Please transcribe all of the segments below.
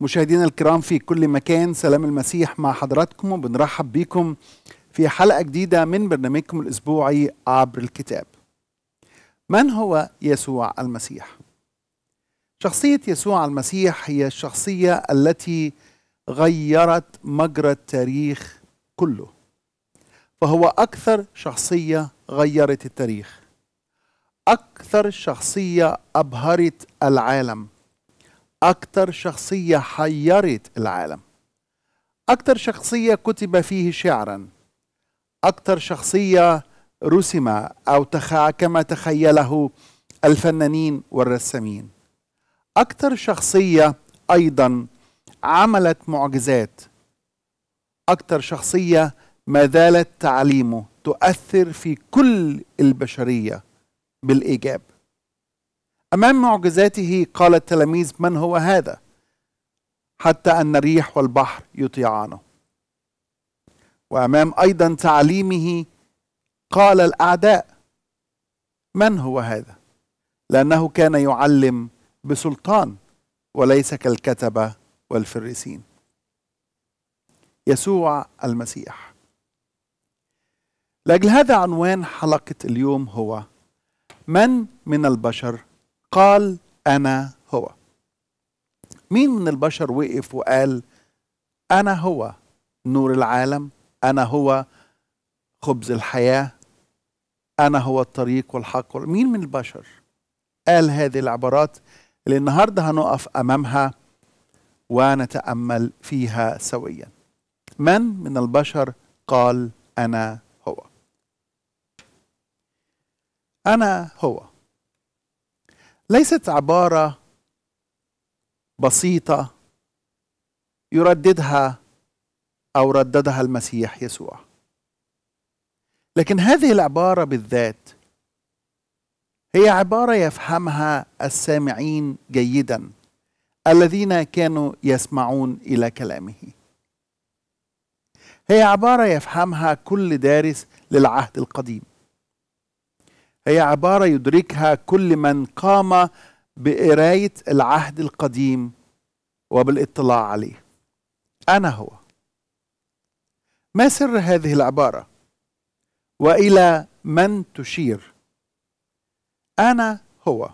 مشاهدينا الكرام في كل مكان سلام المسيح مع حضراتكم وبنرحب بكم في حلقة جديدة من برنامجكم الأسبوعي عبر الكتاب من هو يسوع المسيح؟ شخصية يسوع المسيح هي الشخصية التي غيرت مجرى التاريخ كله فهو أكثر شخصية غيرت التاريخ أكثر شخصية أبهرت العالم أكثر شخصية حيرت العالم أكثر شخصية كتب فيه شعرا أكثر شخصية رسم أو تخ... كما تخيله الفنانين والرسامين أكثر شخصية أيضا عملت معجزات أكثر شخصية ما زالت تعليمه تؤثر في كل البشرية بالإيجاب أمام معجزاته قال التلاميذ من هو هذا حتى أن الريح والبحر يطيعانه وأمام أيضا تعليمه قال الأعداء من هو هذا لأنه كان يعلم بسلطان وليس كالكتبة والفريسين يسوع المسيح لأجل هذا عنوان حلقة اليوم هو من من البشر قال أنا هو مين من البشر وقف وقال أنا هو نور العالم أنا هو خبز الحياة أنا هو الطريق والحق مين من البشر قال هذه العبارات اللي النهاردة هنقف أمامها ونتأمل فيها سويا من من البشر قال أنا هو أنا هو ليست عباره بسيطه يرددها او رددها المسيح يسوع لكن هذه العباره بالذات هي عباره يفهمها السامعين جيدا الذين كانوا يسمعون الى كلامه هي عباره يفهمها كل دارس للعهد القديم هي عبارة يدركها كل من قام بقراية العهد القديم وبالاطلاع عليه أنا هو ما سر هذه العبارة وإلى من تشير أنا هو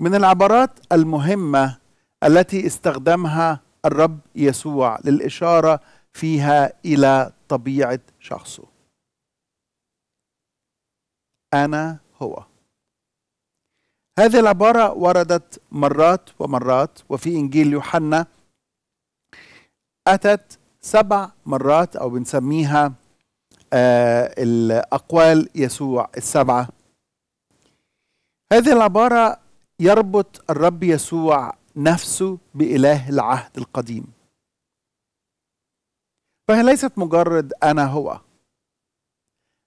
من العبارات المهمة التي استخدمها الرب يسوع للإشارة فيها إلى طبيعة شخصه أنا هو هذه العبارة وردت مرات ومرات وفي إنجيل يوحنا أتت سبع مرات أو بنسميها آه الأقوال يسوع السبعة هذه العبارة يربط الرب يسوع نفسه بإله العهد القديم فهي ليست مجرد أنا هو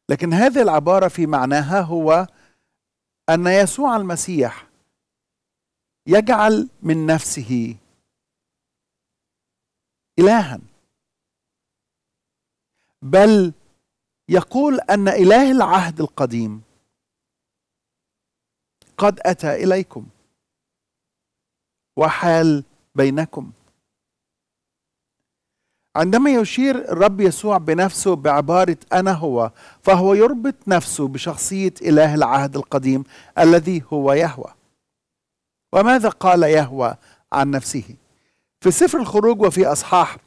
لكن هذه العبارة في معناها هو أن يسوع المسيح يجعل من نفسه إلها بل يقول أن إله العهد القديم قد أتى إليكم وحال بينكم عندما يشير الرب يسوع بنفسه بعبارة أنا هو فهو يربط نفسه بشخصية إله العهد القديم الذي هو يهوى وماذا قال يهوى عن نفسه في سفر الخروج وفي أصحاح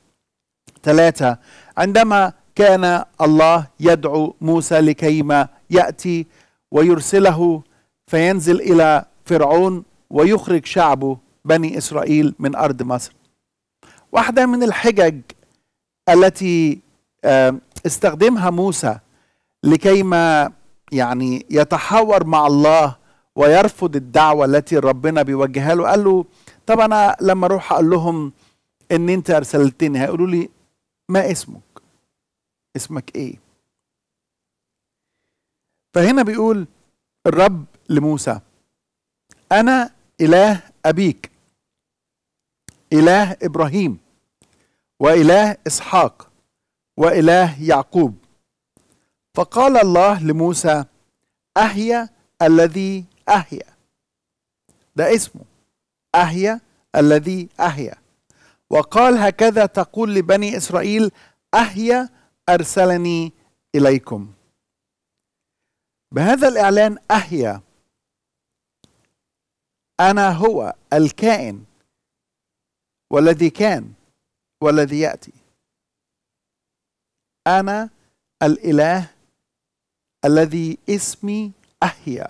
ثلاثة عندما كان الله يدعو موسى لكيما يأتي ويرسله فينزل إلى فرعون ويخرج شعبه بني إسرائيل من أرض مصر واحدة من الحجج التي استخدمها موسى لكيما يعني يتحاور مع الله ويرفض الدعوه التي ربنا بيوجهها له قال له طب انا لما اروح اقول لهم ان انت ارسلتني هيقولوا لي ما اسمك اسمك ايه فهنا بيقول الرب لموسى انا اله ابيك اله ابراهيم وإله إسحاق وإله يعقوب فقال الله لموسى أهيا الذي أهيا ده اسمه أهيا الذي أهيا وقال هكذا تقول لبني إسرائيل أهيا أرسلني إليكم بهذا الإعلان أهيا أنا هو الكائن والذي كان والذي يأتي أنا الإله الذي اسمي أحيا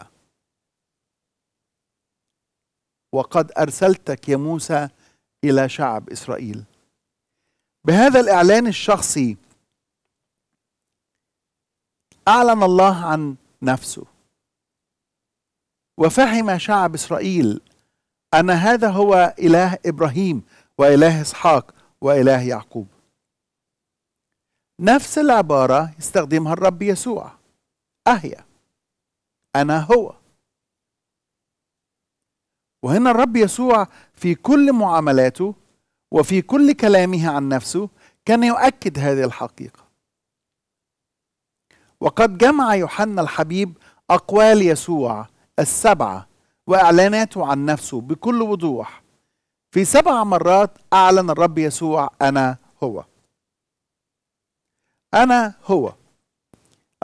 وقد أرسلتك يا موسى إلى شعب إسرائيل بهذا الإعلان الشخصي أعلن الله عن نفسه وفهم شعب إسرائيل أن هذا هو إله إبراهيم وإله إسحاق وإله يعقوب نفس العبارة يستخدمها الرب يسوع أهيا أنا هو وهنا الرب يسوع في كل معاملاته وفي كل كلامه عن نفسه كان يؤكد هذه الحقيقة وقد جمع يوحنا الحبيب أقوال يسوع السبعة وإعلاناته عن نفسه بكل وضوح في سبع مرات أعلن الرب يسوع أنا هو أنا هو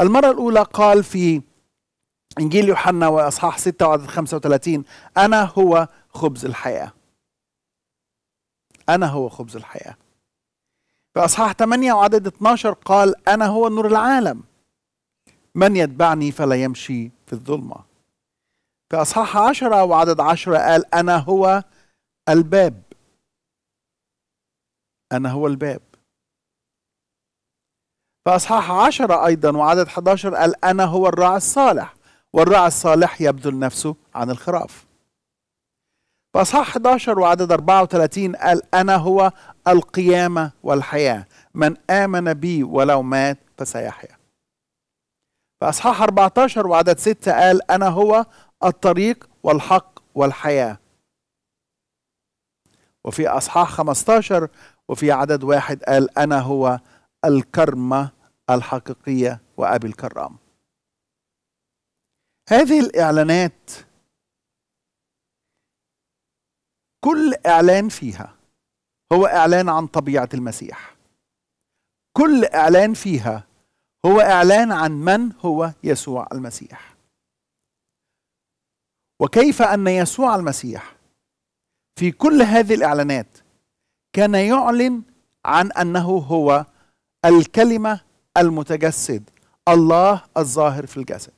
المرة الأولى قال في إنجيل يوحنا وأصحاح 6 وعدد 35 أنا هو خبز الحياة أنا هو خبز الحياة في أصحاح 8 وعدد 12 قال أنا هو نور العالم من يتبعني فلا يمشي في الظلمة في أصحاح 10 وعدد 10 قال أنا هو الباب أنا هو الباب فأصحاح عشرة أيضا وعدد 11 قال أنا هو الراعي الصالح والراعي الصالح يبذل نفسه عن الخراف فأصحاح 11 وعدد 34 قال أنا هو القيامة والحياة من آمن بي ولو مات فسيحيا فأصحاح 14 وعدد 6 قال أنا هو الطريق والحق والحياة وفي أصحاح 15 وفي عدد واحد قال أنا هو الكرمة الحقيقية وأبي الكرام هذه الإعلانات كل إعلان فيها هو إعلان عن طبيعة المسيح كل إعلان فيها هو إعلان عن من هو يسوع المسيح وكيف أن يسوع المسيح في كل هذه الاعلانات كان يعلن عن انه هو الكلمه المتجسد الله الظاهر في الجسد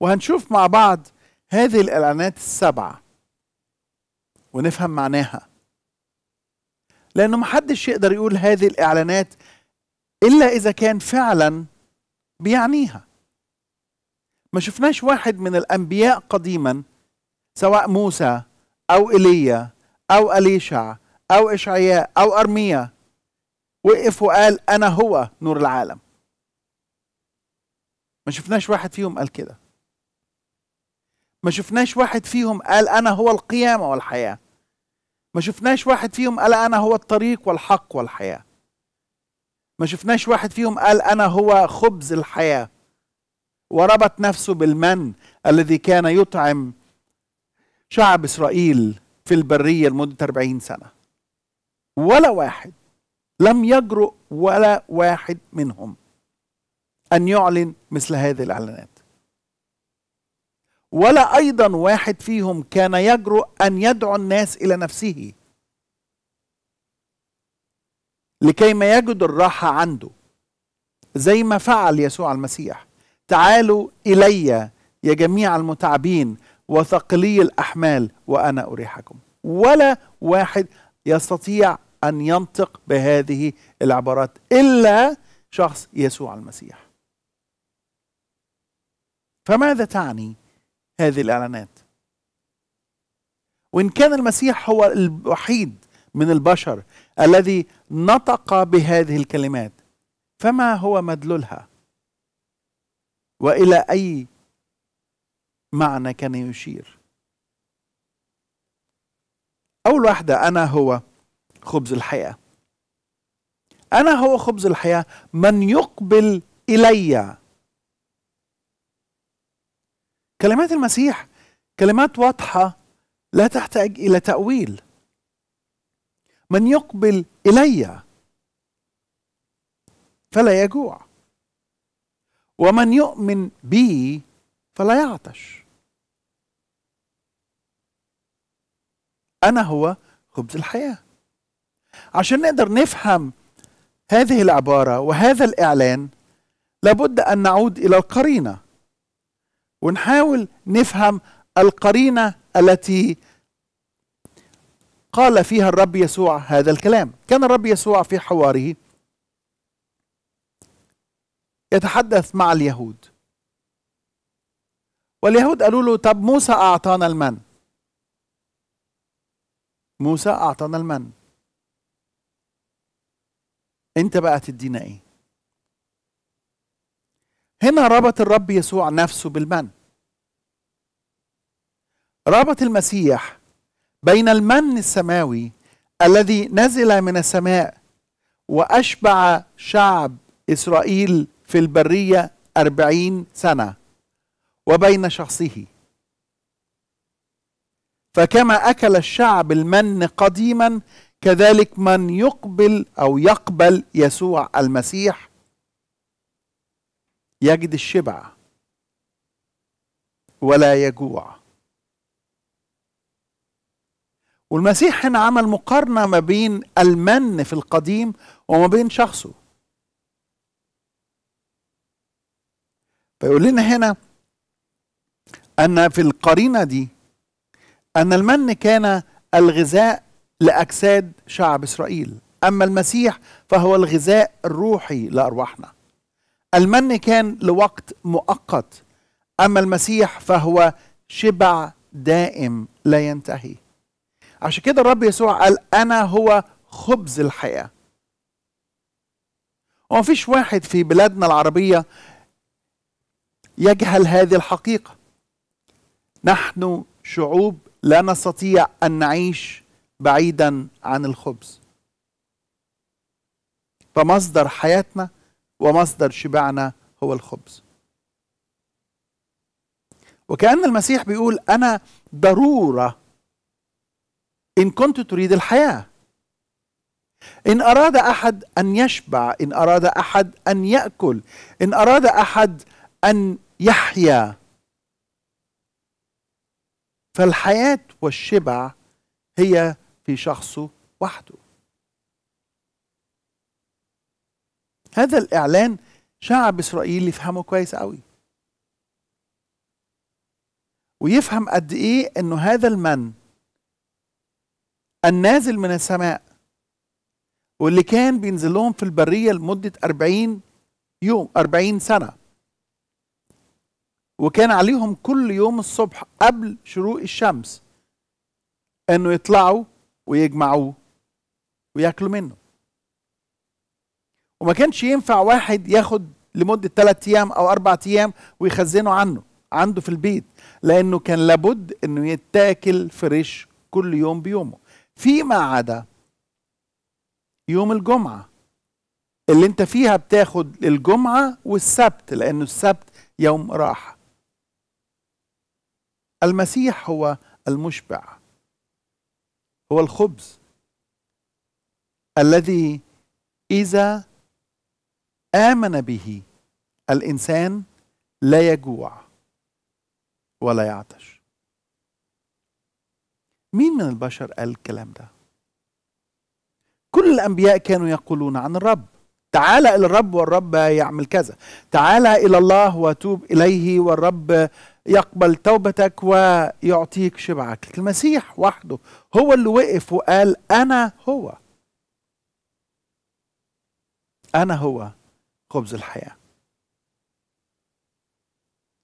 وهنشوف مع بعض هذه الاعلانات السبعه ونفهم معناها لانه محدش يقدر يقول هذه الاعلانات الا اذا كان فعلا بيعنيها ما شفناش واحد من الانبياء قديما سواء موسى أو إيليا أو أليشع أو إشعياء أو أرميا وقف وقال أنا هو نور العالم ما شفناش واحد فيهم قال كده ما شفناش واحد فيهم قال أنا هو القيامة والحياة ما شفناش واحد فيهم قال أنا هو الطريق والحق والحياة ما شفناش واحد فيهم قال أنا هو خبز الحياة وربط نفسه بالمن الذي كان يطعم شعب إسرائيل في البرية لمدة 40 سنة ولا واحد لم يجرؤ ولا واحد منهم أن يعلن مثل هذه الإعلانات ولا أيضا واحد فيهم كان يجرؤ أن يدعو الناس إلى نفسه لكي ما يجد الراحة عنده زي ما فعل يسوع المسيح تعالوا إلي يا جميع المتعبين وثقلي الأحمال وأنا أريحكم ولا واحد يستطيع أن ينطق بهذه العبارات إلا شخص يسوع المسيح فماذا تعني هذه الإعلانات وإن كان المسيح هو الوحيد من البشر الذي نطق بهذه الكلمات فما هو مدلولها والى اي معنى كان يشير أول واحدة أنا هو خبز الحياة أنا هو خبز الحياة من يقبل إلي كلمات المسيح كلمات واضحة لا تحتاج إلى تأويل من يقبل إلي فلا يجوع ومن يؤمن بي فلا يعطش أنا هو خبز الحياة عشان نقدر نفهم هذه العبارة وهذا الإعلان لابد أن نعود إلى القرينة ونحاول نفهم القرينة التي قال فيها الرب يسوع هذا الكلام كان الرب يسوع في حواره يتحدث مع اليهود واليهود قالوا له طب موسى أعطانا المن موسى أعطانا المن أنت بقى تدينا إيه هنا ربط الرب يسوع نفسه بالمن ربط المسيح بين المن السماوي الذي نزل من السماء وأشبع شعب إسرائيل في البرية أربعين سنة وبين شخصه فكما أكل الشعب المن قديما كذلك من يقبل أو يقبل يسوع المسيح يجد الشبع ولا يجوع والمسيح هنا عمل مقارنة ما بين المن في القديم وما بين شخصه فيقول لنا هنا أن في القرينة دي أن المن كان الغذاء لأجساد شعب إسرائيل أما المسيح فهو الغذاء الروحي لأرواحنا المن كان لوقت مؤقت أما المسيح فهو شبع دائم لا ينتهي عشان كده الرب يسوع قال أنا هو خبز الحياة وما فيش واحد في بلادنا العربية يجهل هذه الحقيقة نحن شعوب لا نستطيع ان نعيش بعيدا عن الخبز فمصدر حياتنا ومصدر شبعنا هو الخبز وكأن المسيح بيقول أنا ضرورة إن كنت تريد الحياة إن أراد أحد أن يشبع إن أراد أحد أن يأكل إن أراد أحد أن يحيا فالحياة والشبع هي في شخصه وحده هذا الإعلان شعب إسرائيل يفهمه كويس قوي ويفهم قد إيه إنه هذا المن النازل من السماء واللي كان بينزل لهم في البرية لمدة 40 يوم 40 سنة وكان عليهم كل يوم الصبح قبل شروق الشمس انه يطلعوا ويجمعوه وياكلوا منه وما كانش ينفع واحد ياخد لمده ثلاث ايام او اربع ايام ويخزنه عنه عنده في البيت لانه كان لابد انه يتاكل فريش كل يوم بيومه فيما عدا يوم الجمعه اللي انت فيها بتاخد الجمعه والسبت لانه السبت يوم راحه المسيح هو المشبع هو الخبز الذي اذا امن به الانسان لا يجوع ولا يعطش مين من البشر قال الكلام ده كل الانبياء كانوا يقولون عن الرب تعال الى الرب والرب يعمل كذا تعال الى الله وتوب اليه والرب يقبل توبتك ويعطيك شبعك المسيح وحده هو اللي وقف وقال أنا هو أنا هو خبز الحياة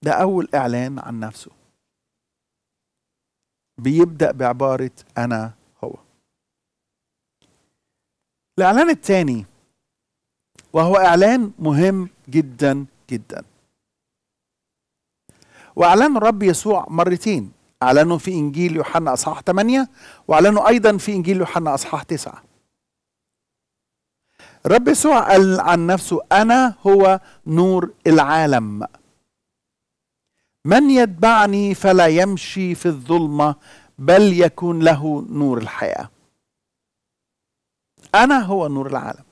ده أول إعلان عن نفسه بيبدأ بعبارة أنا هو الإعلان الثاني وهو إعلان مهم جدا جدا وأعلنه الرب يسوع مرتين أعلنه في إنجيل يوحنا أصحاح 8 وأعلنه أيضا في إنجيل يوحنا أصحاح 9 الرب يسوع قال عن نفسه أنا هو نور العالم من يتبعني فلا يمشي في الظلمة بل يكون له نور الحياة أنا هو نور العالم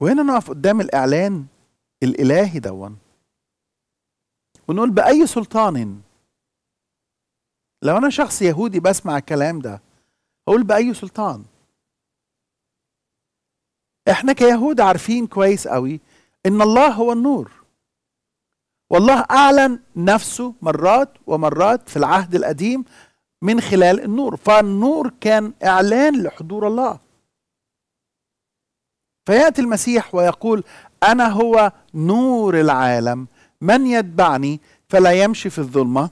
وهنا نقف قدام الإعلان الإلهي دون ونقول بأي سلطان لو أنا شخص يهودي بسمع الكلام ده أقول بأي سلطان احنا كيهود عارفين كويس قوي ان الله هو النور والله اعلن نفسه مرات ومرات في العهد القديم من خلال النور فالنور كان اعلان لحضور الله فياتي المسيح ويقول انا هو نور العالم من يتبعني فلا يمشي في الظلمه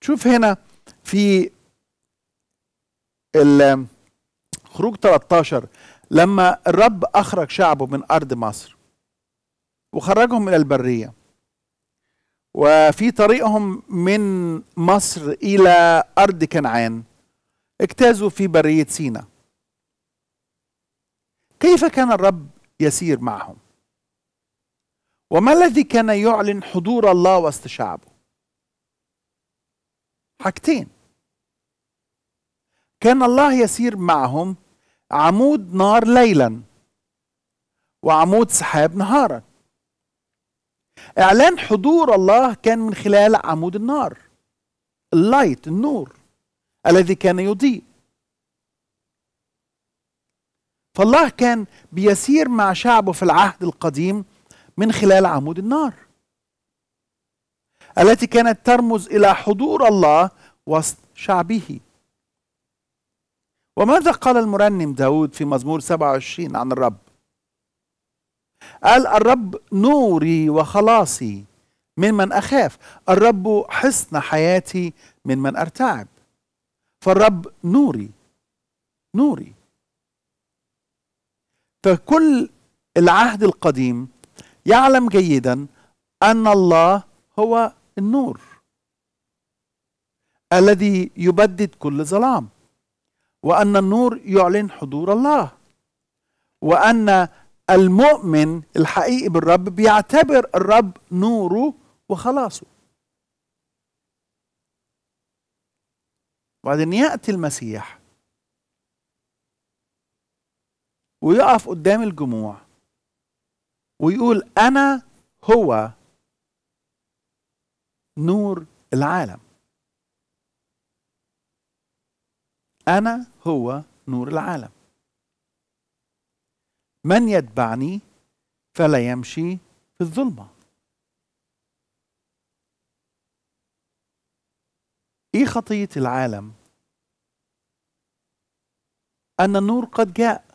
شوف هنا في خروج 13 لما الرب اخرج شعبه من ارض مصر وخرجهم الى البريه وفي طريقهم من مصر الى ارض كنعان اجتازوا في بريه سينا كيف كان الرب يسير معهم وما الذي كان يعلن حضور الله وسط شعبه حاجتين كان الله يسير معهم عمود نار ليلا وعمود سحاب نهارا اعلان حضور الله كان من خلال عمود النار اللايت النور الذي كان يضيء فالله كان بيسير مع شعبه في العهد القديم من خلال عمود النار التي كانت ترمز الى حضور الله وسط شعبه وماذا قال المرنم داود في مزمور 27 عن الرب قال الرب نوري وخلاصي ممن أخاف الرب حصن حياتي ممن أرتعب فالرب نوري نوري فكل العهد القديم يعلم جيدا ان الله هو النور الذي يبدد كل ظلام وان النور يعلن حضور الله وان المؤمن الحقيقي بالرب بيعتبر الرب نوره وخلاصه وبعدين ياتي المسيح ويقف قدام الجموع ويقول انا هو نور العالم انا هو نور العالم من يتبعني فلا يمشي في الظلمه ايه خطيه العالم ان النور قد جاء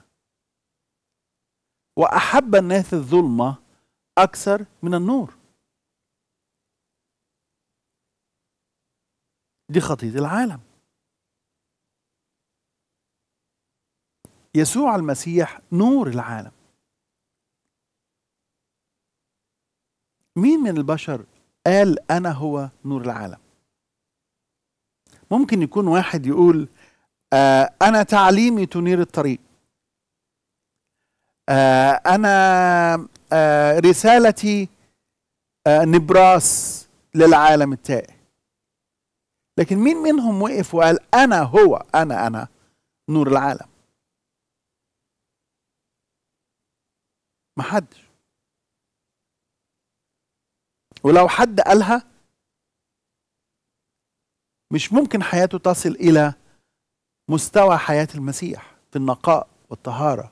وأحب الناس الظلمة أكثر من النور دي خطية العالم يسوع المسيح نور العالم مين من البشر قال أنا هو نور العالم ممكن يكون واحد يقول آه أنا تعليمي تنير الطريق آه، أنا آه، رسالتي آه، نبراس للعالم التائه لكن مين منهم وقف وقال أنا هو أنا أنا نور العالم ما حدش ولو حد قالها مش ممكن حياته تصل إلى مستوى حياة المسيح في النقاء والطهارة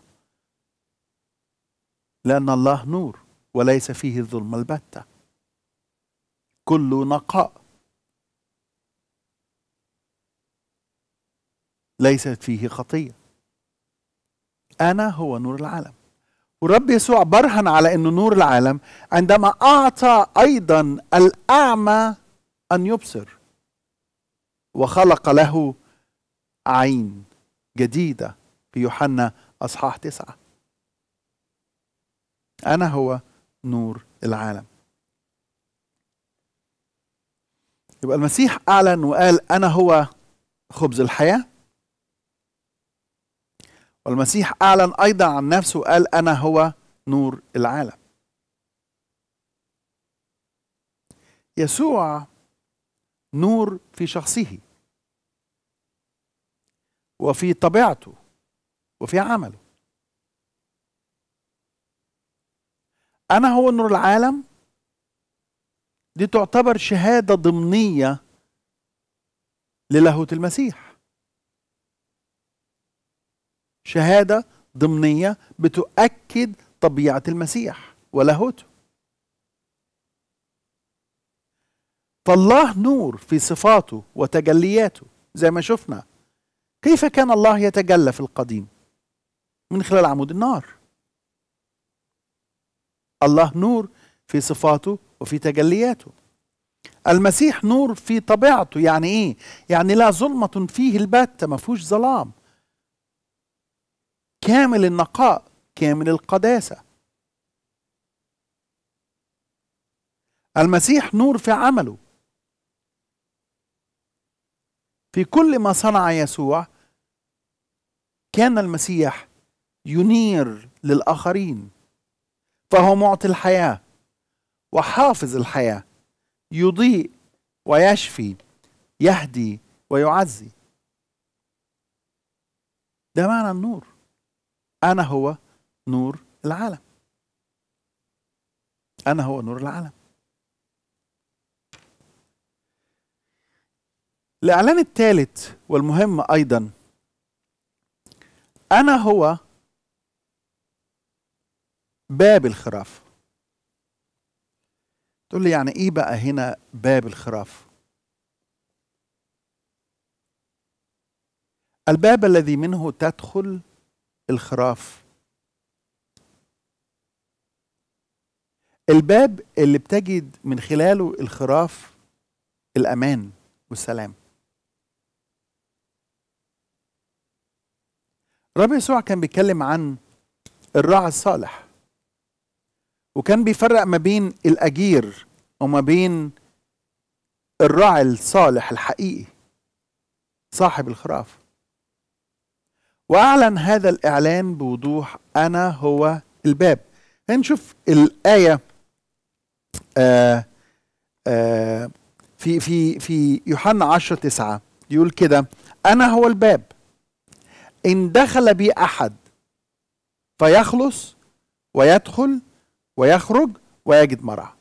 لأن الله نور وليس فيه الظلمة البتة كله نقاء ليست فيه خطية أنا هو نور العالم والرب يسوع برهن على أنه نور العالم عندما أعطى أيضا الأعمى أن يبصر وخلق له عين جديدة في يوحنا أصحاح تسعة أنا هو نور العالم يبقى المسيح أعلن وقال أنا هو خبز الحياة والمسيح أعلن أيضا عن نفسه وقال أنا هو نور العالم يسوع نور في شخصه وفي طبيعته وفي عمله أنا هو نور العالم دي تعتبر شهادة ضمنية للاهوت المسيح شهادة ضمنية بتؤكد طبيعة المسيح ولاهوته فالله نور في صفاته وتجلياته زي ما شفنا كيف كان الله يتجلى في القديم من خلال عمود النار الله نور في صفاته وفي تجلياته المسيح نور في طبيعته يعني ايه يعني لا ظلمة فيه البتة ما فيهوش ظلام كامل النقاء كامل القداسة المسيح نور في عمله في كل ما صنع يسوع كان المسيح ينير للآخرين فهو معطي الحياة وحافظ الحياة يضيء ويشفي يهدي ويعزي ده معنى النور أنا هو نور العالم أنا هو نور العالم الإعلان الثالث والمهم أيضا أنا هو باب الخراف تقول لي يعني ايه بقى هنا باب الخراف الباب الذي منه تدخل الخراف الباب اللي بتجد من خلاله الخراف الامان والسلام الرب يسوع كان بيتكلم عن الراعي الصالح وكان بيفرق ما بين الأجير وما بين الراعي الصالح الحقيقي صاحب الخراف وأعلن هذا الإعلان بوضوح أنا هو الباب هنشوف الآية آآ آه، آآ آه، في في في يوحنا 10 9 يقول كده أنا هو الباب إن دخل بي أحد فيخلص ويدخل ويخرج ويجد مرعى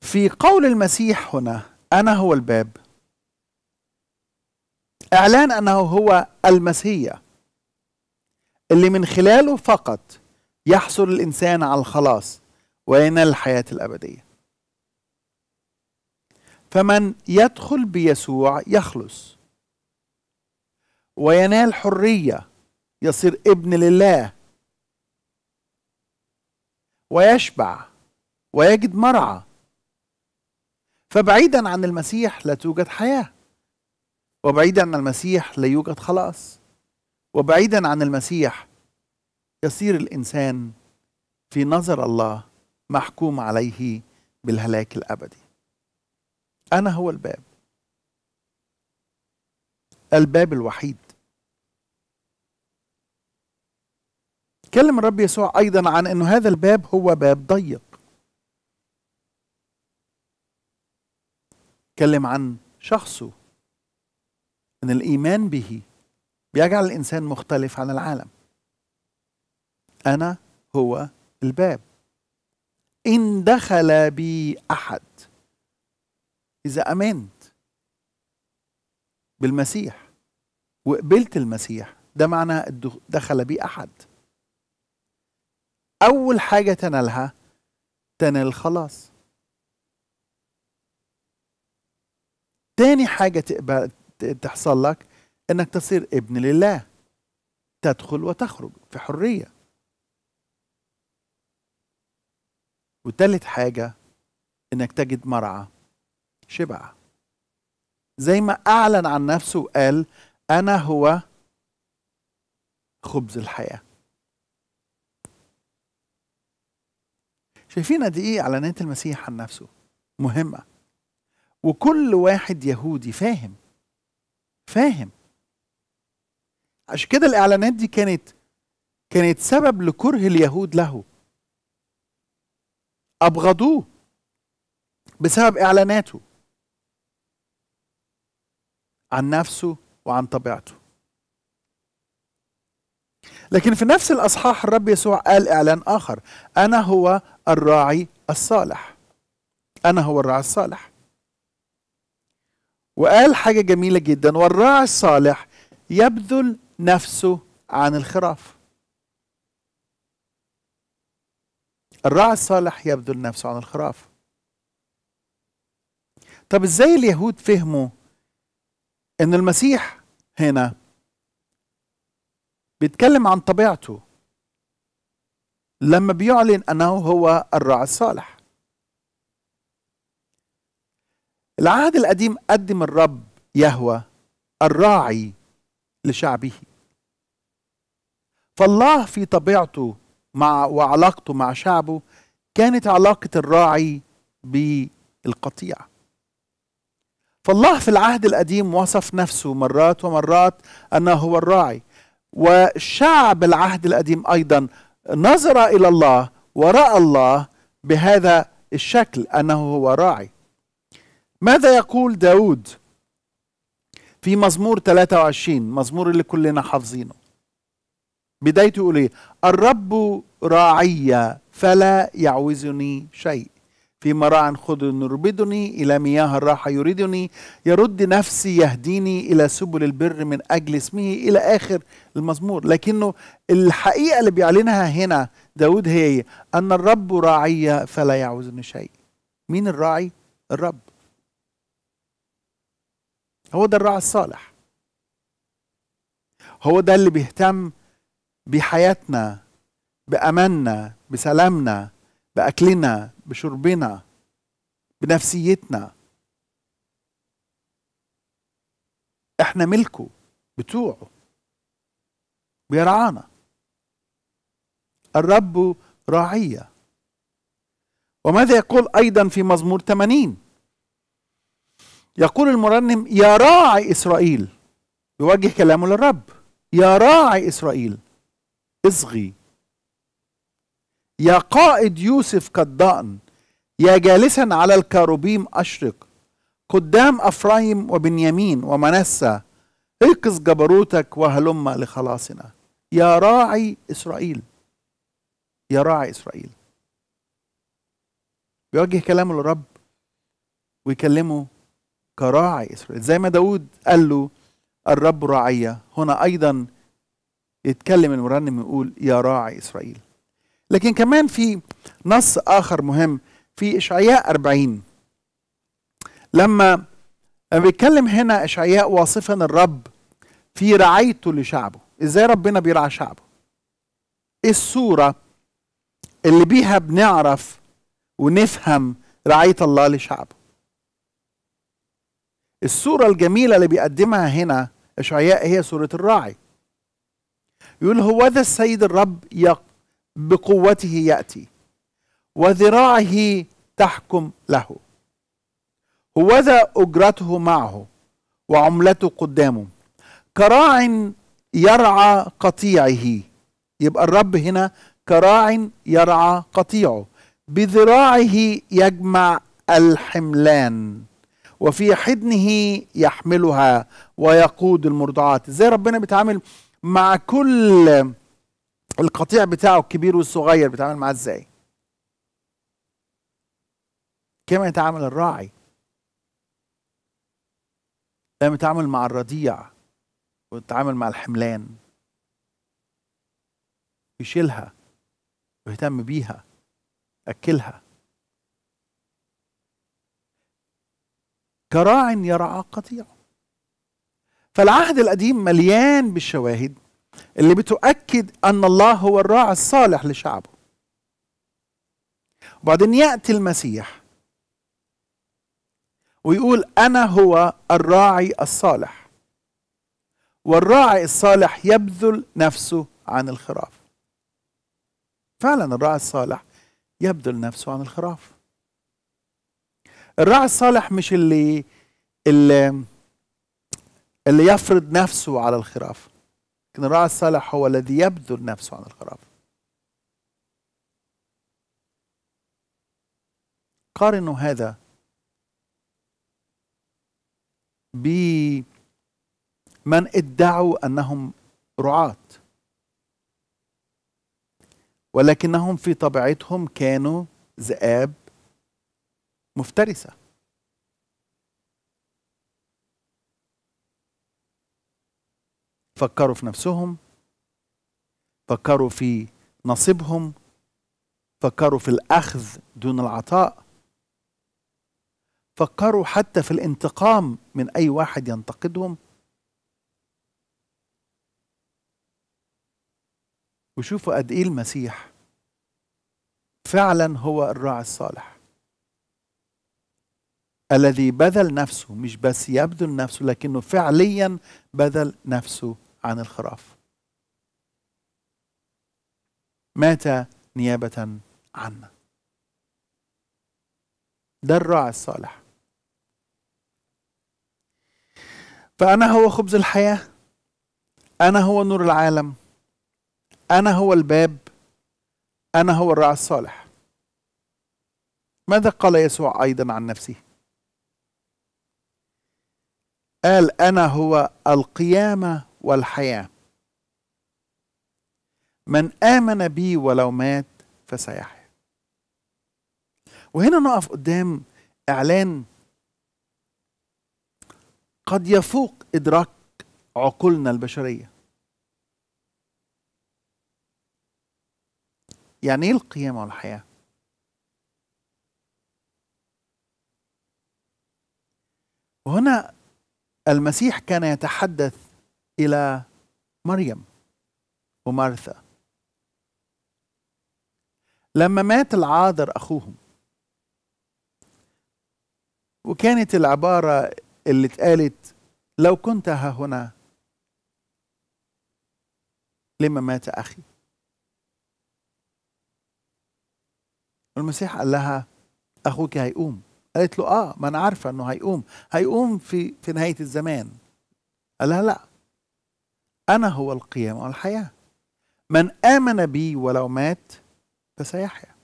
في قول المسيح هنا أنا هو الباب إعلان أنه هو المسيح اللي من خلاله فقط يحصل الإنسان على الخلاص وينال الحياة الأبدية فمن يدخل بيسوع يخلص وينال حريه يصير ابن لله ويشبع ويجد مرعى فبعيدا عن المسيح لا توجد حياه وبعيدا عن المسيح لا يوجد خلاص وبعيدا عن المسيح يصير الانسان في نظر الله محكوم عليه بالهلاك الابدي انا هو الباب الباب الوحيد بيتكلم الرب يسوع ايضا عن انه هذا الباب هو باب ضيق تكلم عن شخصه ان الايمان به بيجعل الانسان مختلف عن العالم انا هو الباب ان دخل بي احد اذا امنت بالمسيح وقبلت المسيح ده معنى دخل بي احد أول حاجة تنالها تنال خلاص تاني حاجة تقبل تحصل لك إنك تصير ابن لله تدخل وتخرج في حرية وتالت حاجة إنك تجد مرعى شبع زي ما أعلن عن نفسه وقال أنا هو خبز الحياه شايفين قد ايه اعلانات المسيح عن نفسه مهمه وكل واحد يهودي فاهم فاهم عشان كده الاعلانات دي كانت كانت سبب لكره اليهود له ابغضوه بسبب اعلاناته عن نفسه وعن طبيعته لكن في نفس الأصحاح الرب يسوع قال إعلان آخر أنا هو الراعي الصالح أنا هو الراعي الصالح وقال حاجة جميلة جدا والراعي الصالح يبذل نفسه عن الخراف الراعي الصالح يبذل نفسه عن الخراف طب ازاي اليهود فهموا ان المسيح هنا بيتكلم عن طبيعته لما بيعلن أنه هو الراعي الصالح العهد القديم قدم الرب يهوى الراعي لشعبه فالله في طبيعته مع وعلاقته مع شعبه كانت علاقة الراعي بالقطيع فالله في العهد القديم وصف نفسه مرات ومرات أنه هو الراعي وشعب العهد القديم ايضا نظر الى الله وراى الله بهذا الشكل انه هو راعي ماذا يقول داود في مزمور 23 مزمور اللي كلنا حافظينه بدايته يقول ايه الرب راعي فلا يعوزني شيء في مراع خضر يربدني إلى مياه الراحة يريدني يرد نفسي يهديني إلى سبل البر من أجل اسمه إلى آخر المزمور لكنه الحقيقة اللي بيعلنها هنا داود هي إيه؟ أن الرب راعي فلا يعوزني شيء مين الراعي؟ الرب هو ده الراعي الصالح هو ده اللي بيهتم بحياتنا بأماننا بسلامنا باكلنا بشربنا بنفسيتنا احنا ملكه بتوعه بيرعانا الرب راعية وماذا يقول أيضا في مزمور 80 يقول المرنم يا راعي إسرائيل يوجه كلامه للرب يا راعي إسرائيل اصغي يا قائد يوسف كالضأن يا جالسا على الكاروبيم أشرق قدام أفرايم وبنيامين ومنسى ايقظ جبروتك وهلم لخلاصنا يا راعي إسرائيل يا راعي إسرائيل بيوجه كلامه للرب ويكلمه كراعي إسرائيل زي ما داود قال له الرب راعية هنا أيضا يتكلم المرنم يقول يا راعي إسرائيل لكن كمان في نص آخر مهم في إشعياء 40 لما بيتكلم هنا إشعياء واصفا الرب في رعايته لشعبه إزاي ربنا بيرعى شعبه إيه الصورة اللي بيها بنعرف ونفهم رعاية الله لشعبه الصورة الجميلة اللي بيقدمها هنا إشعياء هي صورة الراعي يقول هو ذا السيد الرب يق بقوته يأتي وذراعه تحكم له هوذا أجرته معه وعملته قدامه كراع يرعى قطيعه يبقى الرب هنا كراع يرعى قطيعه بذراعه يجمع الحملان وفي حضنه يحملها ويقود المرضعات ازاي ربنا بيتعامل مع كل القطيع بتاعه الكبير والصغير بيتعامل معاه ازاي كما يتعامل الراعي لما يتعامل مع الرضيع ويتعامل مع الحملان يشيلها ويهتم بيها يأكلها كراع يرعى قطيعه فالعهد القديم مليان بالشواهد اللي بتؤكد أن الله هو الراعي الصالح لشعبه وبعدين يأتي المسيح ويقول أنا هو الراعي الصالح والراعي الصالح يبذل نفسه عن الخراف فعلا الراعي الصالح يبذل نفسه عن الخراف الراعي الصالح مش اللي اللي اللي يفرض نفسه على الخراف لكن الراعي الصالح هو الذي يبذل نفسه عن القرابة قارنوا هذا بمن ادعوا انهم رعاة ولكنهم في طبيعتهم كانوا ذئاب مفترسه فكروا في نفسهم فكروا في نصيبهم فكروا في الأخذ دون العطاء فكروا حتى في الانتقام من أي واحد ينتقدهم وشوفوا قد إيه المسيح فعلا هو الراعي الصالح الذي بذل نفسه مش بس يبذل نفسه لكنه فعليا بذل نفسه عن الخراف مات نيابة عنا ده الراعي الصالح فأنا هو خبز الحياة أنا هو نور العالم أنا هو الباب أنا هو الراعي الصالح ماذا قال يسوع أيضا عن نفسه قال أنا هو القيامة والحياه من امن بي ولو مات فسيحيا وهنا نقف قدام اعلان قد يفوق ادراك عقولنا البشريه يعني ايه القيامه والحياه وهنا المسيح كان يتحدث إلى مريم ومارثا لما مات العاذر أخوهم وكانت العبارة اللي اتقالت لو كنت ها هنا لما مات أخي المسيح قال لها أخوك هيقوم قالت له آه ما أنا عارفة أنه هيقوم هيقوم في, في نهاية الزمان قال لها لا أنا هو القيامة والحياة من آمن بي ولو مات فسيحيا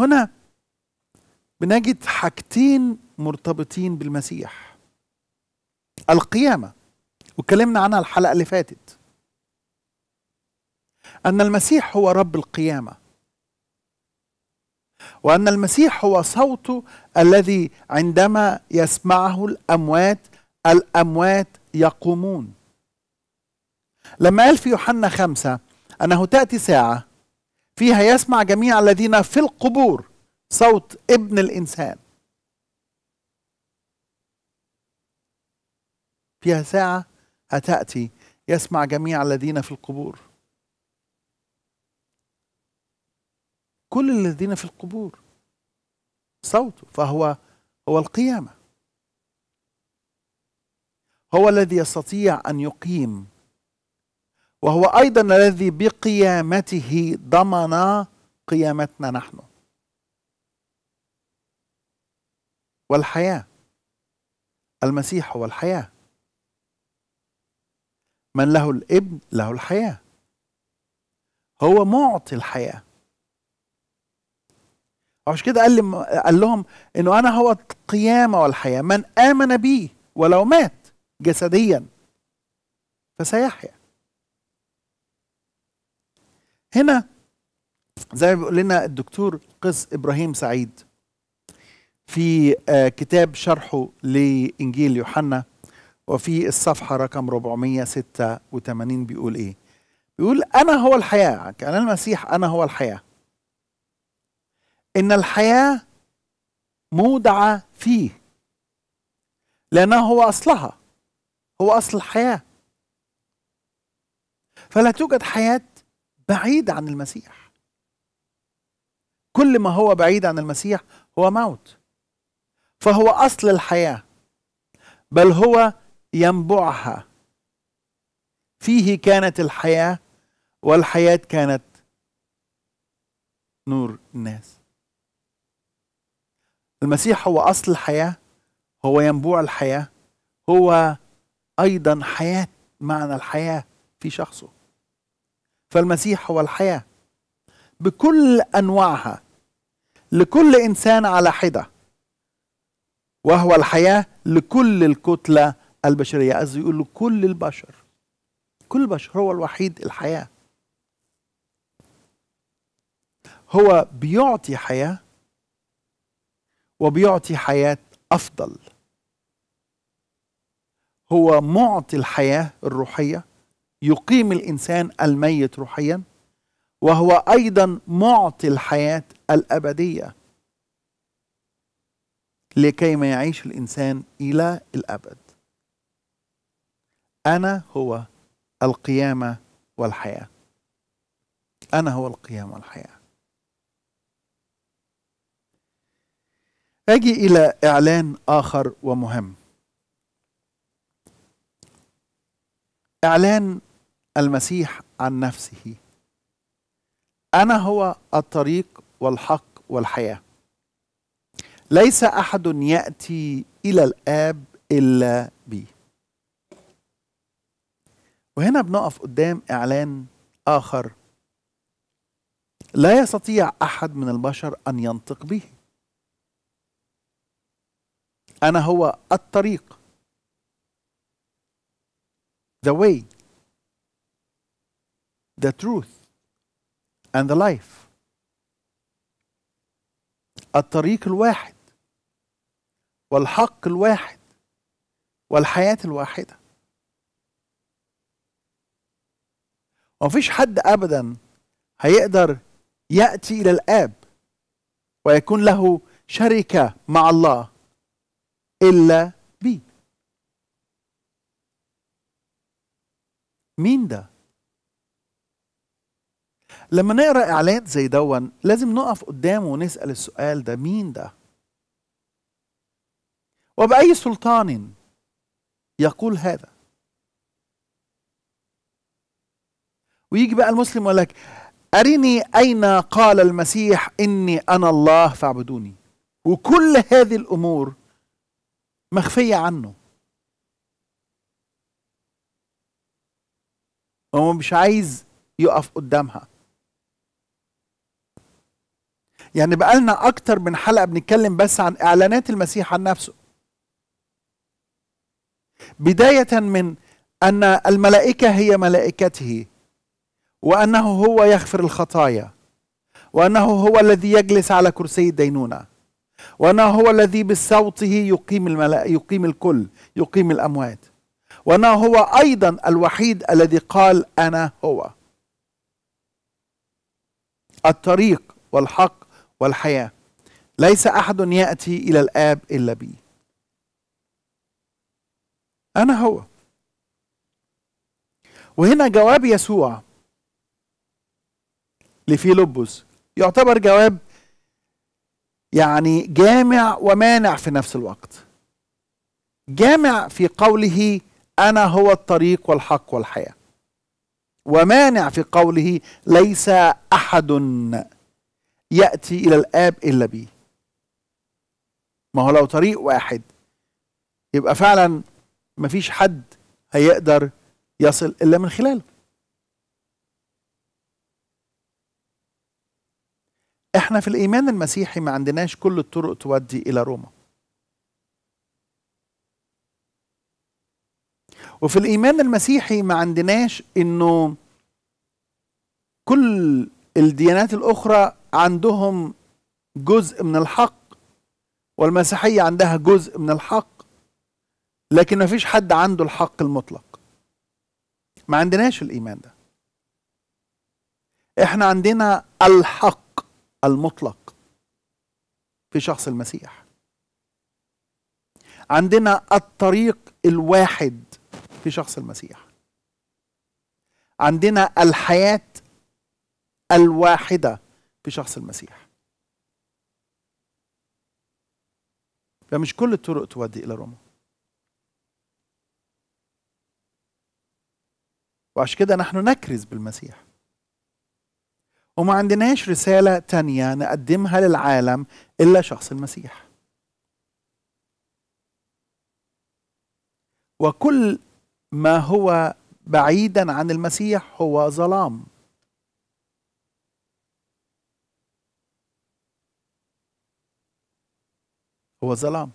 هنا بنجد حاجتين مرتبطين بالمسيح القيامة واتكلمنا عنها الحلقة اللي فاتت أن المسيح هو رب القيامة وأن المسيح هو صوته الذي عندما يسمعه الأموات الأموات يقومون لما قال في يوحنا خمسة أنه تأتي ساعة فيها يسمع جميع الذين في القبور صوت ابن الإنسان فيها ساعة هتأتي يسمع جميع الذين في القبور كل الذين في القبور صوته فهو هو القيامه هو الذي يستطيع ان يقيم وهو ايضا الذي بقيامته ضمن قيامتنا نحن والحياه المسيح هو الحياه من له الابن له الحياه هو معطي الحياه عشان كده قال قال لهم انه انا هو القيامه والحياه من امن بي ولو مات جسديا فسيحيا هنا زي ما بيقول لنا الدكتور قس ابراهيم سعيد في آه، كتاب شرحه لانجيل يوحنا وفي الصفحه رقم 486 بيقول ايه؟ بيقول انا هو الحياه كان المسيح انا هو الحياه. ان الحياه مودعه فيه لانه هو اصلها هو أصل الحياة فلا توجد حياة بعيدة عن المسيح كل ما هو بعيد عن المسيح هو موت فهو أصل الحياة بل هو ينبعها فيه كانت الحياة والحياة كانت نور الناس المسيح هو أصل الحياة هو ينبوع الحياة هو ايضا حياه معنى الحياه في شخصه فالمسيح هو الحياه بكل انواعها لكل انسان على حده وهو الحياه لكل الكتله البشريه قصدي يقول لكل البشر كل البشر هو الوحيد الحياه هو بيعطي حياه وبيعطي حياه افضل هو معطي الحياة الروحية يقيم الإنسان الميت روحيا وهو أيضا معطي الحياة الأبدية لكي ما يعيش الإنسان إلى الأبد أنا هو القيامة والحياة أنا هو القيامة والحياة أجي إلى إعلان آخر ومهم اعلان المسيح عن نفسه انا هو الطريق والحق والحياه ليس احد ياتي الى الاب الا بي وهنا بنقف قدام اعلان اخر لا يستطيع احد من البشر ان ينطق به انا هو الطريق the way, the truth, and the life. الطريق الواحد والحق الواحد والحياة الواحدة ومفيش حد أبدا هيقدر يأتي إلى الآب ويكون له شركة مع الله إلا بيه مين ده لما نقرا اعلان زي دون لازم نقف قدامه ونسال السؤال ده مين ده وباي سلطان يقول هذا ويجي بقى المسلم يقول لك ارني اين قال المسيح اني انا الله فاعبدوني وكل هذه الامور مخفيه عنه هو مش عايز يقف قدامها يعني بقالنا أكتر من حلقة بنتكلم بس عن إعلانات المسيح عن نفسه بداية من أن الملائكة هي ملائكته وأنه هو يغفر الخطايا وأنه هو الذي يجلس على كرسي الدينونة وأنه هو الذي بصوته يقيم, الملائكة يقيم الكل يقيم الأموات وأنه هو أيضا الوحيد الذي قال أنا هو الطريق والحق والحياة ليس أحد يأتي إلى الآب إلا بي أنا هو وهنا جواب يسوع لفيلبس يعتبر جواب يعني جامع ومانع في نفس الوقت جامع في قوله انا هو الطريق والحق والحياه ومانع في قوله ليس احد ياتي الى الاب الا بي ما هو لو طريق واحد يبقى فعلا مفيش حد هيقدر يصل الا من خلاله احنا في الايمان المسيحي ما عندناش كل الطرق تودي الى روما وفي الايمان المسيحي ما عندناش انه كل الديانات الاخرى عندهم جزء من الحق والمسيحيه عندها جزء من الحق لكن ما فيش حد عنده الحق المطلق ما عندناش الايمان ده احنا عندنا الحق المطلق في شخص المسيح عندنا الطريق الواحد في شخص المسيح عندنا الحياة الواحدة في شخص المسيح فمش يعني كل الطرق تودي إلى روما وعشان كده نحن نكرز بالمسيح وما عندناش رسالة تانية نقدمها للعالم إلا شخص المسيح وكل ما هو بعيدا عن المسيح هو ظلام هو ظلام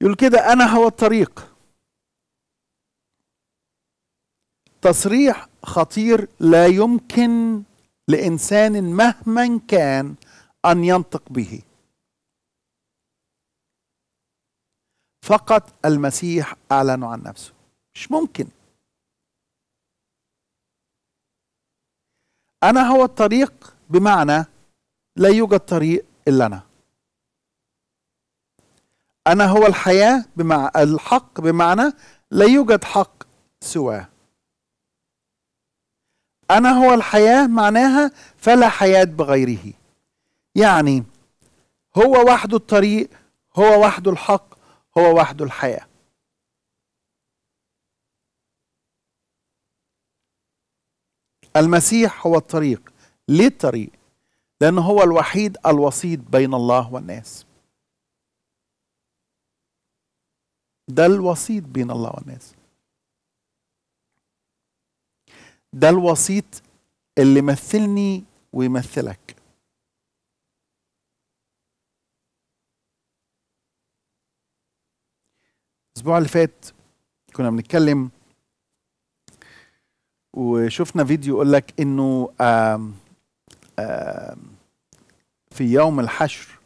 يقول كده انا هو الطريق تصريح خطير لا يمكن لانسان مهما كان ان ينطق به فقط المسيح أعلن عن نفسه مش ممكن أنا هو الطريق بمعنى لا يوجد طريق إلا أنا أنا هو الحياة بمع... الحق بمعنى لا يوجد حق سواه أنا هو الحياة معناها فلا حياة بغيره يعني هو وحده الطريق هو وحده الحق هو وحده الحياة المسيح هو الطريق ليه الطريق لأنه هو الوحيد الوسيط بين الله والناس ده الوسيط بين الله والناس ده الوسيط اللي مثلني ويمثلك الاسبوع اللي فات كنا بنتكلم وشفنا فيديو يقول لك انه في يوم الحشر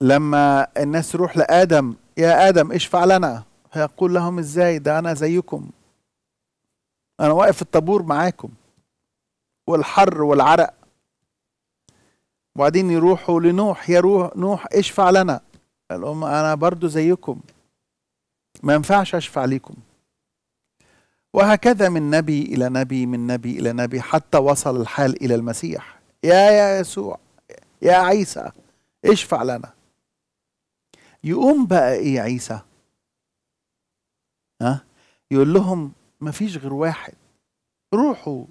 لما الناس تروح لادم يا ادم اشفع لنا هيقول لهم ازاي ده انا زيكم انا واقف في الطابور معاكم والحر والعرق وبعدين يروحوا لنوح يا روح نوح اشفع لنا قال لهم أنا برضو زيكم ما ينفعش أشفع ليكم وهكذا من نبي إلى نبي من نبي إلى نبي حتى وصل الحال إلى المسيح يا يا يسوع يا عيسى اشفع لنا يقوم بقى إيه عيسى ها يقول لهم ما فيش غير واحد روحوا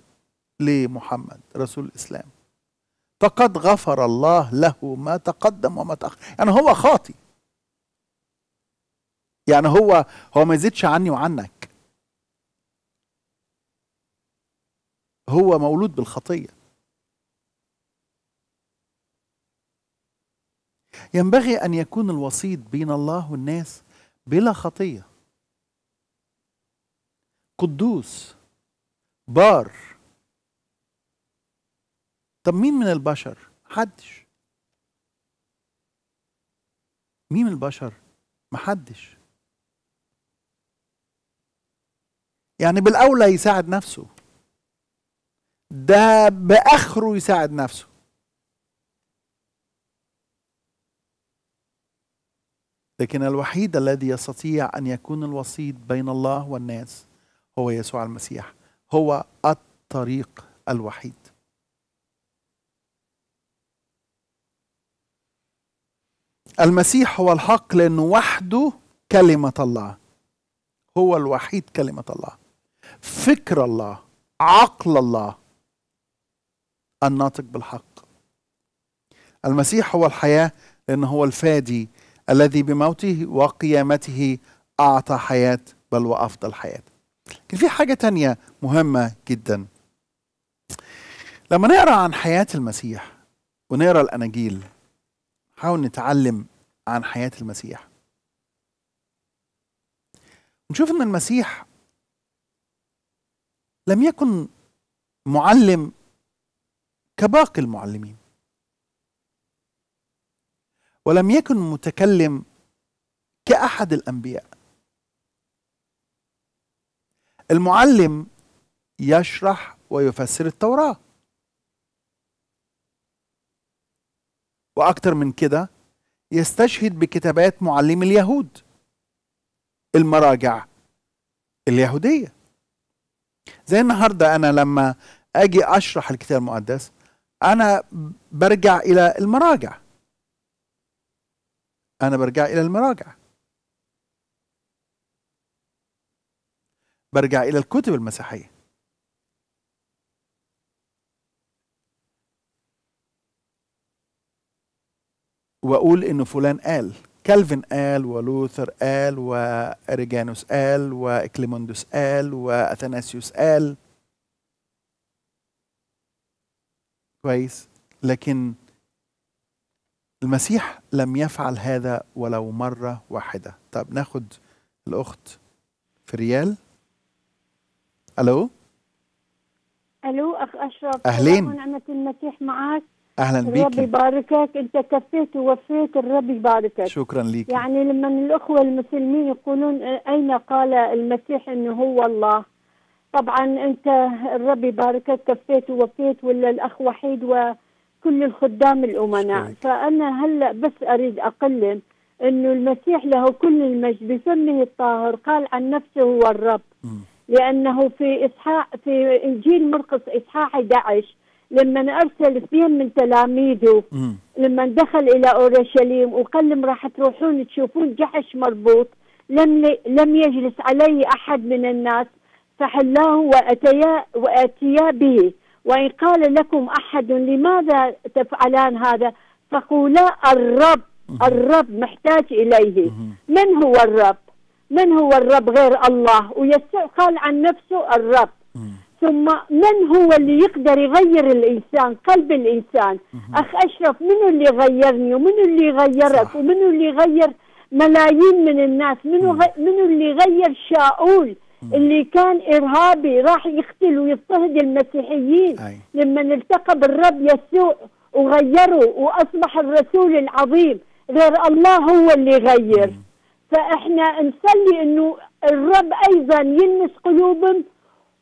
لمحمد رسول الإسلام فقد غفر الله له ما تقدم وما تأخر يعني هو خاطي يعني هو هو ما يزيدش عني وعنك هو مولود بالخطيه ينبغي ان يكون الوسيط بين الله والناس بلا خطيه قدوس بار طب مين من البشر محدش مين من البشر محدش يعني بالاولى يساعد نفسه ده باخره يساعد نفسه لكن الوحيد الذي يستطيع ان يكون الوسيط بين الله والناس هو يسوع المسيح هو الطريق الوحيد المسيح هو الحق لانه وحده كلمه الله هو الوحيد كلمه الله فكر الله عقل الله الناطق بالحق المسيح هو الحياة لأنه هو الفادي الذي بموته وقيامته أعطى حياة بل وأفضل حياة لكن في حاجة تانية مهمة جدا لما نقرأ عن حياة المسيح ونقرأ الأناجيل نحاول نتعلم عن حياة المسيح نشوف أن المسيح لم يكن معلم كباقي المعلمين ولم يكن متكلم كأحد الأنبياء المعلم يشرح ويفسر التوراة وأكتر من كده يستشهد بكتابات معلم اليهود المراجع اليهوديه زي النهارده انا لما اجي اشرح الكتاب المقدس انا برجع الى المراجع انا برجع الى المراجع برجع الى الكتب المسيحيه واقول ان فلان قال كالفن قال ولوثر قال وأريجانوس قال وإكليموندوس قال وأثناسيوس قال كويس لكن المسيح لم يفعل هذا ولو مرة واحدة طب ناخد الأخت في ريال ألو ألو أخ أشرف أهلين ونعمة المسيح معاك اهلا بك ربي يباركك انت كفيت ووفيت الرب يباركك شكرا لك يعني لما الاخوه المسلمين يقولون اين قال المسيح انه هو الله طبعا انت الرب يباركك كفيت ووفيت ولا الاخ وحيد وكل الخدام الامناء فانا هلا بس اريد اقلم انه المسيح له كل المجد بسمه الطاهر قال عن نفسه هو الرب م. لانه في اصحاح في انجيل مرقس اصحاح 11 لما ارسل اثنين من تلاميذه لما دخل الى اورشليم وقال لهم راح تروحون تشوفون جحش مربوط لم لم يجلس عليه احد من الناس فحلاه واتيا واتيا به وان قال لكم احد لماذا تفعلان هذا فقولا الرب الرب محتاج اليه من هو الرب من هو الرب غير الله ويسوع قال عن نفسه الرب ثم من هو اللي يقدر يغير الانسان قلب الانسان اخ اشرف منو اللي غيرني ومنو اللي غيرك ومنو اللي غير ملايين من الناس منو غ... منو اللي غير شاؤول اللي كان ارهابي راح يقتل ويضطهد المسيحيين أي. لما التقى بالرب يسوع وغيره واصبح الرسول العظيم غير الله هو اللي غير فاحنا نصلي انه الرب ايضا يلمس قلوبهم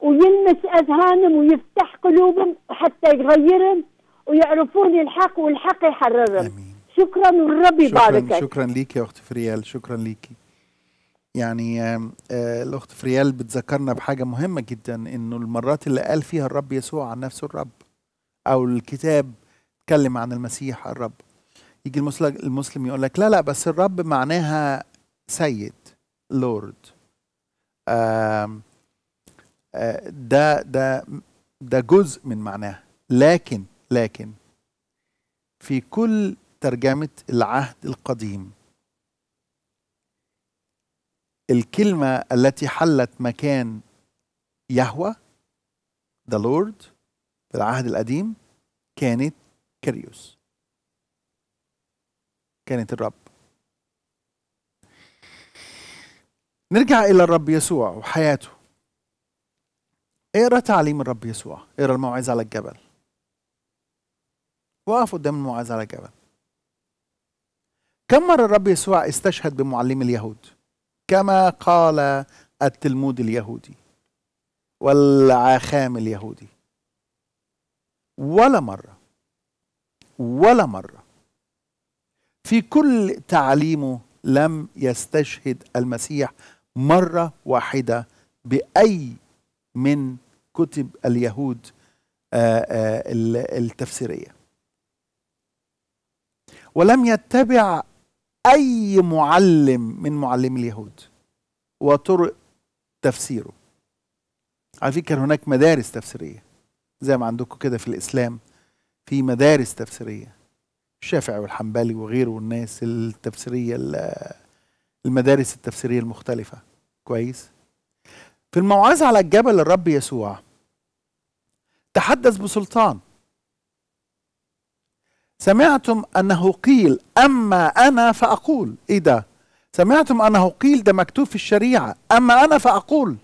ويلمس اذهانهم ويفتح قلوبهم حتى يغيرهم ويعرفون الحق والحق يحررهم آمين. شكرا والرب يباركك شكرا لك يا اخت فريال شكرا ليكي يعني آه، الاخت فريال بتذكرنا بحاجه مهمه جدا انه المرات اللي قال فيها الرب يسوع عن نفسه الرب او الكتاب اتكلم عن المسيح الرب يجي المسلم المسلم يقول لك لا لا بس الرب معناها سيد لورد آه ده ده ده جزء من معناها لكن لكن في كل ترجمة العهد القديم الكلمة التي حلت مكان يهوه ذا لورد في العهد القديم كانت كريوس كانت الرب نرجع إلى الرب يسوع وحياته اقرا تعليم الرب يسوع اقرا الموعظه على الجبل وقف قدام الموعظه على الجبل كم مره الرب يسوع استشهد بمعلم اليهود كما قال التلمود اليهودي والعخام اليهودي ولا مره ولا مره في كل تعليمه لم يستشهد المسيح مره واحده باي من كتب اليهود آه، آه، التفسيريه ولم يتبع اي معلم من معلمي اليهود وطرق تفسيره على فكره كان هناك مدارس تفسيريه زي ما عندكم كده في الاسلام في مدارس تفسيريه الشافعي والحنبلي وغيره والناس التفسيريه المدارس التفسيريه المختلفه كويس في الموعظه على الجبل الرب يسوع تحدث بسلطان سمعتم أنه قيل أما أنا فأقول إيه ده سمعتم أنه قيل ده مكتوب في الشريعة أما أنا فأقول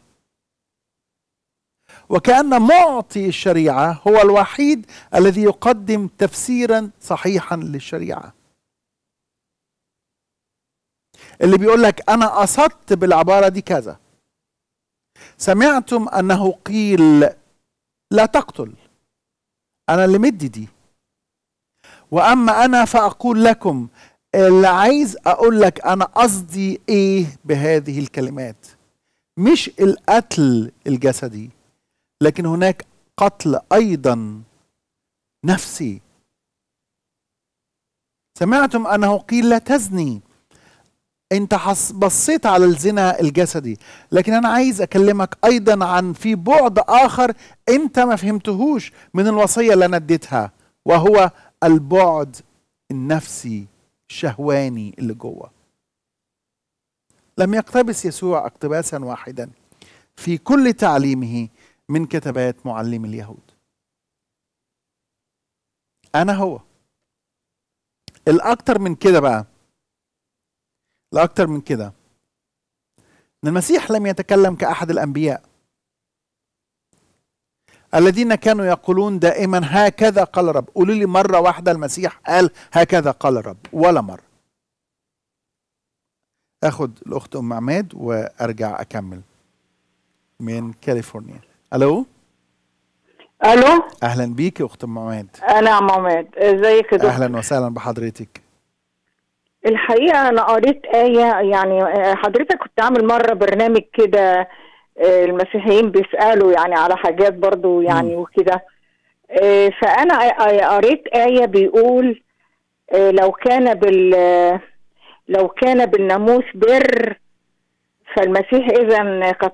وكأن معطي الشريعة هو الوحيد الذي يقدم تفسيرا صحيحا للشريعة اللي بيقول لك أنا قصدت بالعبارة دي كذا سمعتم أنه قيل لا تقتل أنا اللي مدي دي وأما أنا فأقول لكم اللي عايز أقول لك أنا قصدي إيه بهذه الكلمات مش القتل الجسدي لكن هناك قتل أيضا نفسي سمعتم أنه قيل لا تزني انت بصيت على الزنا الجسدي لكن انا عايز اكلمك ايضا عن في بعد اخر انت ما فهمتهوش من الوصيه اللي انا اديتها وهو البعد النفسي الشهواني اللي جوه لم يقتبس يسوع اقتباسا واحدا في كل تعليمه من كتابات معلم اليهود انا هو الاكتر من كده بقى لأكثر من كده أن المسيح لم يتكلم كأحد الأنبياء الذين كانوا يقولون دائما هكذا قال الرب قولوا لي مرة واحدة المسيح قال هكذا قال الرب ولا مرة أخد الأخت أم عماد وأرجع أكمل من كاليفورنيا ألو الو اهلا بيك يا اخت ام عماد انا أم عماد ازيك يا دكتور اهلا وسهلا بحضرتك الحقيقه انا قريت ايه يعني آه، حضرتك كنت عامل مره برنامج كده آه، المسيحيين بيسالوا يعني على حاجات برضو يعني وكده آه، فانا قريت ايه بيقول لو كان بال لو كان بالناموس بر فالمسيح اذا قد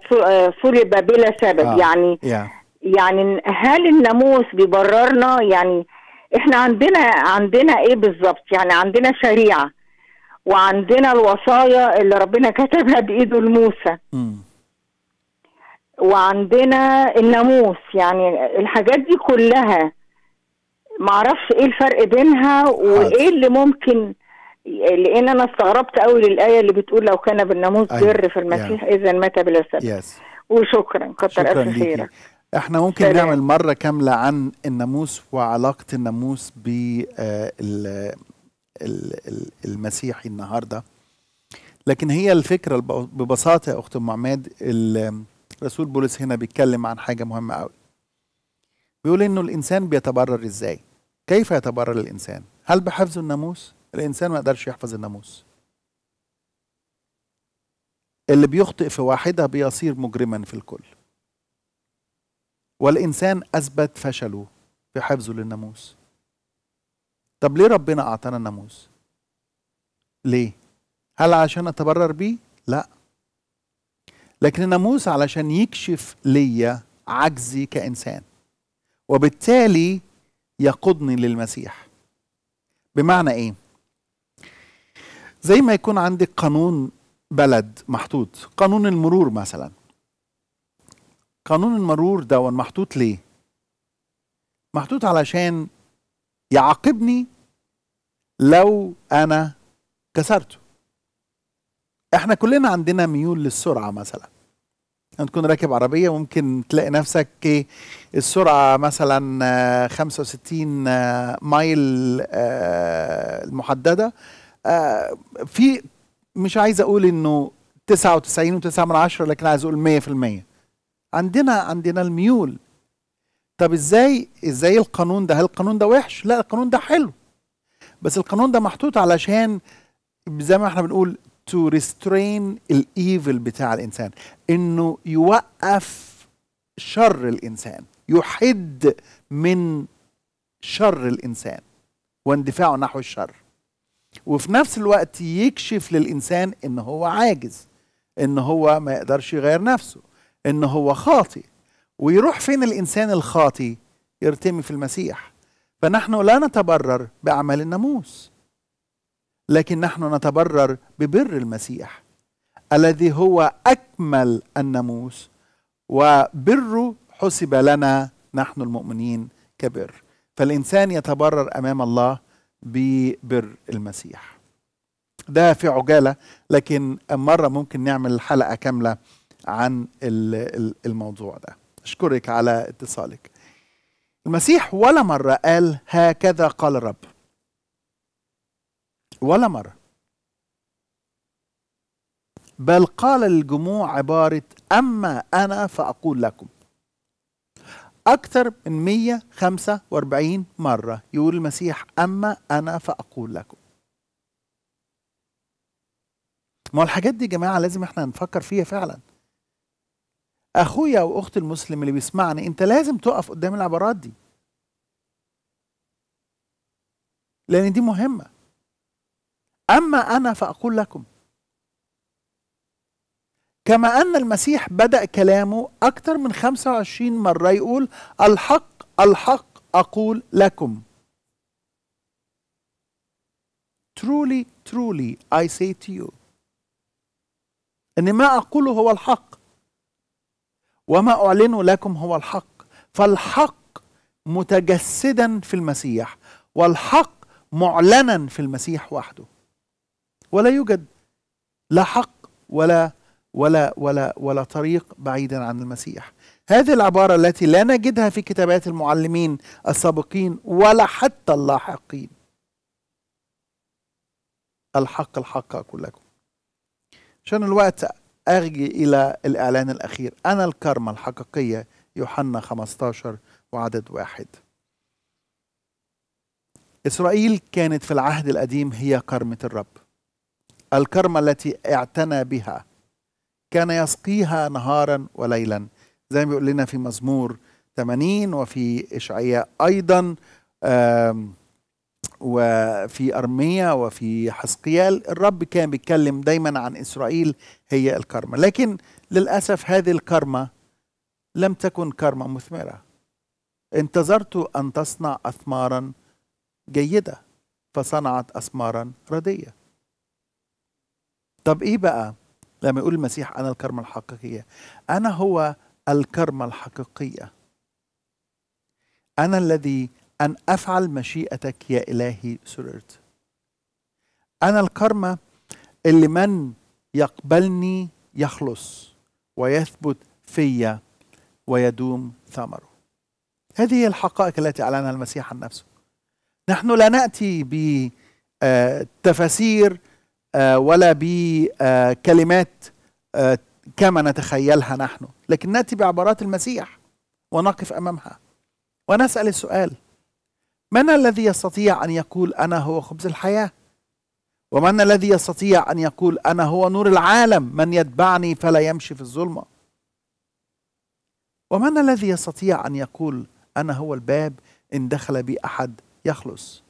صلب بلا سبب آه. يعني yeah. يعني هل الناموس بيبررنا يعني احنا عندنا عندنا ايه بالظبط يعني عندنا شريعه وعندنا الوصايا اللي ربنا كتبها بايده لموسى وعندنا الناموس يعني الحاجات دي كلها معرفش ايه الفرق بينها وايه اللي ممكن لان انا استغربت قوي للايه اللي بتقول لو كان بالناموس أيوة، بر في المسيح yeah. يعني. اذا مات بلا سبب yes. وشكرا كتر الف خيرك احنا ممكن سلام. نعمل مره كامله عن الناموس وعلاقه الناموس بال المسيحي النهارده لكن هي الفكره ببساطه يا اخت ام عماد الرسول بولس هنا بيتكلم عن حاجه مهمه قوي بيقول انه الانسان بيتبرر ازاي كيف يتبرر الانسان هل بحفظ الناموس الانسان ما يقدرش يحفظ الناموس اللي بيخطئ في واحده بيصير مجرما في الكل والانسان اثبت فشله في حفظه للناموس طب ليه ربنا أعطانا الناموس؟ ليه؟ هل عشان أتبرر بيه؟ لا لكن الناموس علشان يكشف ليا عجزي كإنسان وبالتالي يقودني للمسيح بمعنى إيه؟ زي ما يكون عندك قانون بلد محطوط قانون المرور مثلا قانون المرور ده محطوط ليه؟ محطوط علشان يعاقبني لو انا كسرته احنا كلنا عندنا ميول للسرعه مثلا انت تكون راكب عربيه ممكن تلاقي نفسك ايه السرعه مثلا 65 مايل المحدده آه، آه، في مش عايز اقول انه 99 و9 من عشرة لكن عايز اقول 100% عندنا عندنا الميول طب ازاي ازاي القانون ده هل القانون ده وحش لا القانون ده حلو بس القانون ده محطوط علشان زي ما احنا بنقول تو ريسترين الايفل بتاع الانسان انه يوقف شر الانسان يحد من شر الانسان واندفاعه نحو الشر وفي نفس الوقت يكشف للانسان ان هو عاجز ان هو ما يقدرش يغير نفسه ان هو خاطي ويروح فين الانسان الخاطي يرتمي في المسيح فنحن لا نتبرر باعمال الناموس لكن نحن نتبرر ببر المسيح الذي هو اكمل الناموس وبره حسب لنا نحن المؤمنين كبر فالانسان يتبرر امام الله ببر المسيح ده في عجاله لكن مره ممكن نعمل حلقه كامله عن الموضوع ده اشكرك على اتصالك المسيح ولا مرة قال هكذا قال الرب ولا مرة بل قال للجموع عبارة أما أنا فأقول لكم أكثر من 145 مرة يقول المسيح أما أنا فأقول لكم ما الحاجات دي يا جماعة لازم احنا نفكر فيها فعلا اخويا او اختي المسلم اللي بيسمعني انت لازم تقف قدام العبارات دي لان دي مهمه اما انا فاقول لكم كما ان المسيح بدا كلامه اكثر من 25 مره يقول الحق الحق اقول لكم truly truly I say to you ان ما اقوله هو الحق وما أعلنه لكم هو الحق فالحق متجسدا في المسيح والحق معلنا في المسيح وحده ولا يوجد لا حق ولا ولا ولا ولا طريق بعيدا عن المسيح هذه العبارة التي لا نجدها في كتابات المعلمين السابقين ولا حتى اللاحقين الحق الحق أقول لكم عشان الوقت أرجع إلى الإعلان الأخير أنا الكرمة الحقيقية يوحنا 15 وعدد واحد إسرائيل كانت في العهد القديم هي كرمة الرب الكرمة التي اعتنى بها كان يسقيها نهارا وليلا زي ما بيقول لنا في مزمور 80 وفي إشعياء أيضا آم وفي أرمية وفي حسقيال الرب كان بيتكلم دايما عن إسرائيل هي الكرمة لكن للأسف هذه الكرمة لم تكن كرمة مثمرة انتظرت أن تصنع أثمارا جيدة فصنعت أثمارا ردية طب إيه بقى لما يقول المسيح أنا الكرمة الحقيقية أنا هو الكرمة الحقيقية أنا الذي أن أفعل مشيئتك يا إلهي سررت أنا الكرمة اللي من يقبلني يخلص ويثبت فيا ويدوم ثمره هذه هي الحقائق التي أعلنها المسيح عن نفسه نحن لا نأتي بتفاسير آه، آه، ولا بكلمات آه، كما نتخيلها نحن لكن نأتي بعبارات المسيح ونقف أمامها ونسأل السؤال من الذي يستطيع أن يقول أنا هو خبز الحياة ومن الذي يستطيع أن يقول أنا هو نور العالم من يتبعني فلا يمشي في الظلمة ومن الذي يستطيع أن يقول أنا هو الباب إن دخل بي أحد يخلص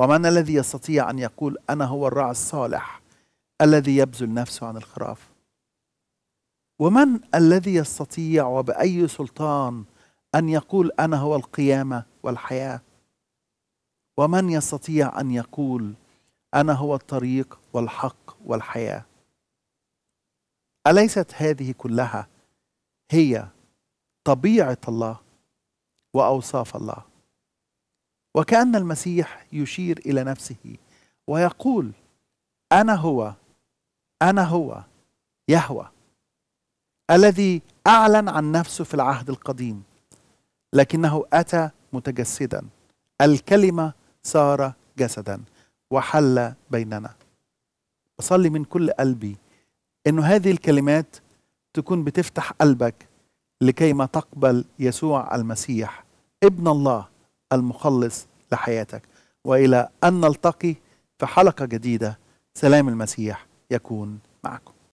ومن الذي يستطيع أن يقول أنا هو الراعي الصالح الذي يبذل نفسه عن الخراف ومن الذي يستطيع وبأي سلطان أن يقول أنا هو القيامة والحياة ومن يستطيع ان يقول انا هو الطريق والحق والحياه اليست هذه كلها هي طبيعه الله واوصاف الله وكان المسيح يشير الى نفسه ويقول انا هو انا هو يهوى الذي اعلن عن نفسه في العهد القديم لكنه اتى متجسدا الكلمه صار جسدا وحل بيننا بصلي من كل قلبي انه هذه الكلمات تكون بتفتح قلبك لكيما تقبل يسوع المسيح ابن الله المخلص لحياتك والى ان نلتقي في حلقه جديده سلام المسيح يكون معكم